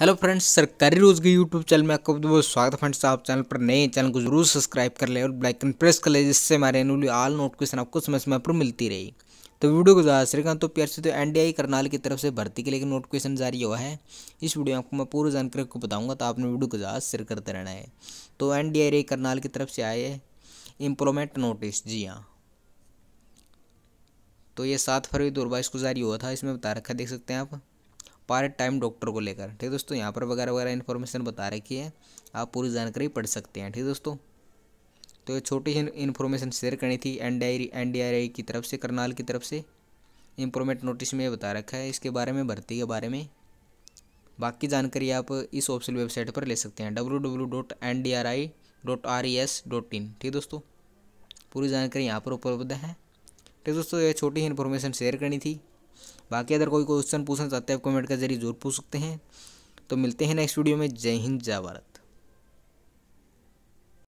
hello friends सरकारी रोज के YouTube channel में आपका बहुत स्वागत है फ्रेंड्स आप चैनल पर नए चैनल को जरूर सब्सक्राइब कर ले और ब्लाइकन प्रेस कर ले जिससे हमारे एनुअली आल नोटिफिकेशन आपको समय समय पर मिलती रही तो वीडियो को ज़्यादा श्रीकांत तो प्यार से तो डी करनाल की तरफ से भर्ती के लिए नोटिफिकेशन जारी हुआ है इस वीडियो में आपको मैं पूरी जानकारी आपको बताऊँगा तो आपने वीडियो को ज़्यादा शेयर करते रहना है तो एन डी करनाल की तरफ से आए है नोटिस जी हाँ तो ये सात फरवरी दो को जारी हुआ था इसमें बता रखा देख सकते हैं आप पार्ट टाइम डॉक्टर को लेकर ठीक है दोस्तों यहाँ पर वगैरह वगैरह इन्फॉर्मेशन बता रखी है आप पूरी जानकारी पढ़ सकते हैं ठीक है दोस्तों तो ये छोटी ही इन्फॉर्मेशन शेयर करनी थी एन डी आई की तरफ से करनाल की तरफ से इम्प्रूवमेंट नोटिस में बता रखा है इसके बारे में भर्ती के बारे में बाकी जानकारी आप इस ऑफिशियल वेबसाइट पर ले सकते हैं W W dot N D R I dot R E S dot in ठीक है दोस्तों पूरी जानकारी यहाँ पर उपलब्ध है ठीक है दोस्तों ये छोटी ही इन्फॉर्मेशन शेयर करनी थी बाकी अगर कोई क्वेश्चन पूछना चाहते हैं आप कमेंट के जरिए जरूर पूछ सकते हैं तो मिलते हैं नेक्स्ट वीडियो में जय हिंद जय भारत